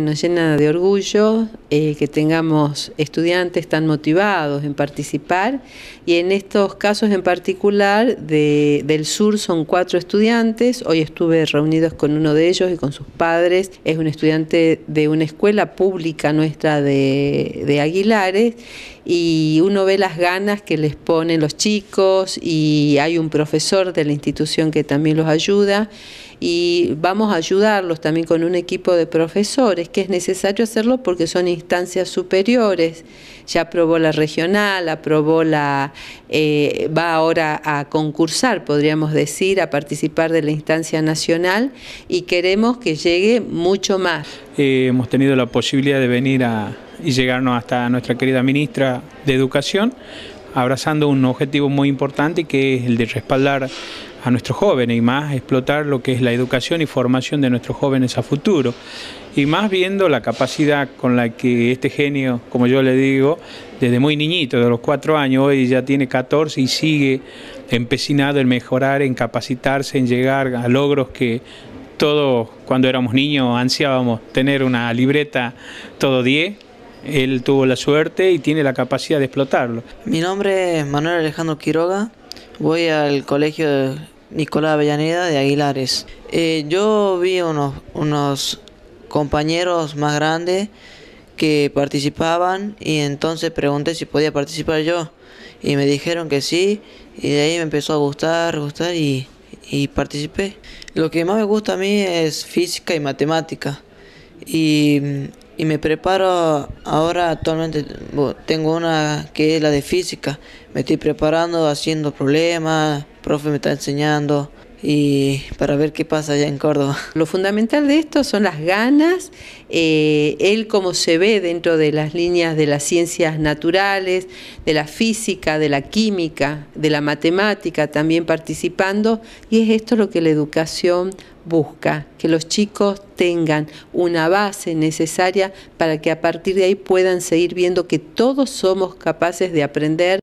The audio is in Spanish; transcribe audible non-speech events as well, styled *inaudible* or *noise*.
Nos llena de orgullo eh, que tengamos estudiantes tan motivados en participar y en estos casos en particular del sur son cuatro estudiantes, hoy estuve reunidos con uno de ellos y con sus padres, es un estudiante de una escuela pública nuestra de, de Aguilares y uno ve las ganas que les ponen los chicos y hay un profesor de la institución que también los ayuda y vamos a ayudarlos también con un equipo de profesores que es necesario hacerlo porque son instancias superiores. Ya aprobó la regional, aprobó la, eh, va ahora a concursar, podríamos decir, a participar de la instancia nacional y queremos que llegue mucho más. Eh, hemos tenido la posibilidad de venir a, y llegarnos hasta nuestra querida ministra de Educación, abrazando un objetivo muy importante que es el de respaldar a nuestros jóvenes y más explotar lo que es la educación y formación de nuestros jóvenes a futuro. Y más viendo la capacidad con la que este genio, como yo le digo, desde muy niñito, de los cuatro años, hoy ya tiene 14 y sigue empecinado en mejorar, en capacitarse, en llegar a logros que todos cuando éramos niños ansiábamos tener una libreta todo 10 él tuvo la suerte y tiene la capacidad de explotarlo. Mi nombre es Manuel Alejandro Quiroga, voy al colegio Nicolás Avellaneda de Aguilares. Eh, yo vi unos, unos compañeros más grandes que participaban y entonces pregunté si podía participar yo y me dijeron que sí y de ahí me empezó a gustar, gustar y, y participé. Lo que más me gusta a mí es física y matemática y, y me preparo ahora actualmente, tengo una que es la de física, me estoy preparando haciendo problemas, profe me está enseñando y para ver qué pasa allá en Córdoba. *laughs* Lo fundamental de esto son las ganas, eh, él como se ve dentro de las líneas de las ciencias naturales, de la física, de la química, de la matemática también participando, y es esto lo que la educación busca, que los chicos tengan una base necesaria para que a partir de ahí puedan seguir viendo que todos somos capaces de aprender.